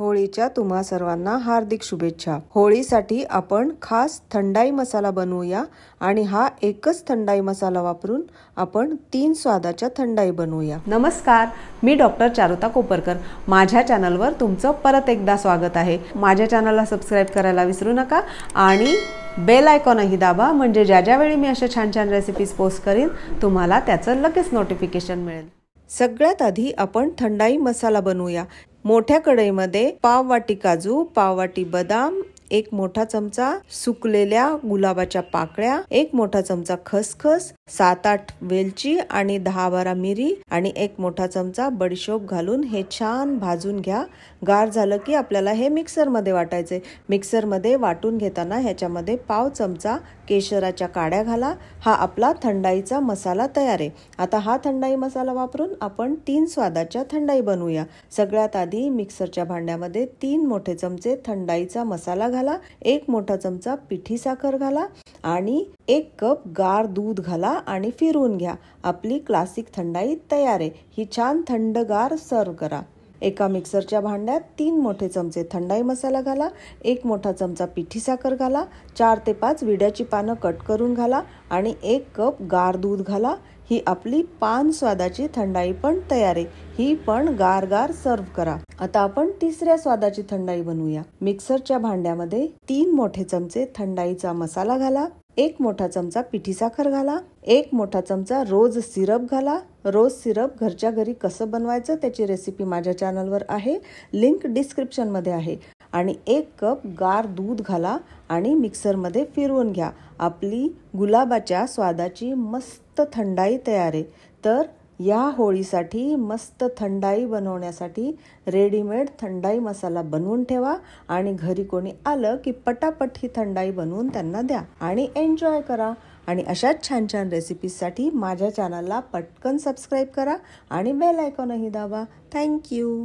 होळीच्या तुम्हा सर्वांना हार्दिक शुभेच्छा होळीसाठी आपण खास थंडाई मसाला बनवूया आणि हा एकच थंडाई मसाला वापरून आपण तीन स्वादाच्या थंडाई बनवूया नमस्कार मी डॉक्टर चारुता कोपरकर माझ्या चॅनलवर तुमचं परत एकदा स्वागत आहे माझ्या चॅनलला सबस्क्राईब करायला विसरू नका आणि बेल आयकॉनही दाबा म्हणजे ज्या ज्यावेळी मी अशा छान छान रेसिपीज पोस्ट करीन तुम्हाला त्याचं लगेच नोटिफिकेशन मिळेल सगळ्यात आधी आपण थंडाई मसाला बनवूया मोठ्या कढईमध्ये पाव वाटी काजू पाव वाटी बदाम एक मोठा चमचा सुकलेल्या गुलाबाच्या पाकळ्या एक मोठा चमचा खसखस सात आठ वेलची आणि दहा बारा मिरी आणि एक मोठा चमचा बडीशोप घालून हे छान भाजून घ्या गार झालं की आपल्याला हे मिक्सरमध्ये वाटायचे मिक्सरमध्ये वाटून घेताना ह्याच्यामध्ये पाव चमचा केशराच्या काड्या घाला हा आपला थंडाईचा मसाला तयार आहे आता हा थंडाई मसाला वापरून आपण तीन स्वादाच्या थंडाई बनवूया सगळ्यात आधी मिक्सरच्या भांड्यामध्ये तीन मोठे चमचे थंडाईचा मसाला घाला घाला एक मोठा चमचा पिठी साखर घाला आणि एक कप गार दूध घाला आणि फिरवून घ्या आपली क्लासिक थंडाई तयार आहे ही छान थंडगार सर्व करा एका मिक्सरच्या भांड्यात तीन मोठे चमचे थंडाई मसाला घाला एक मोठा चमचा पिठी साखर घाला चार ते पाच विड्याची पानं कट करून घाला आणि एक कप गार दूध घाला ही आपली पान स्वादाची थंडाई पण तयार आहे ही पण गार गार सर्व करा आता आपण तिसऱ्या स्वादाची थंडाई बनवूया मिक्सरच्या भांड्यामध्ये तीन मोठे चमचे थंडाईचा मसाला घाला एक मोठा चमचा पिठी साखर घाला एक मोठा चमचा रोज सिरप घाला रोज सिरप घरच्या घरी कसं बनवायचं त्याची रेसिपी माझ्या चॅनलवर आहे लिंक डिस्क्रिप्शनमध्ये आहे आणि एक कप गार दूध घाला आणि मिक्सरमध्ये फिरवून घ्या आपली गुलाबाच्या स्वादाची मस्त थंडाई तयार आहे तर या होळीसाठी मस्त थंडाई बनवण्यासाठी रेडीमेड थंडाई मसाला बनवून ठेवा आणि घरी कोणी आलं की पटापट ही थंडाई बनवून त्यांना द्या आणि एन्जॉय करा आणि अशाच छान छान रेसिपीजसाठी माझ्या चॅनलला पटकन सबस्क्राईब करा आणि बेल आयकॉनही दाबा थँक्यू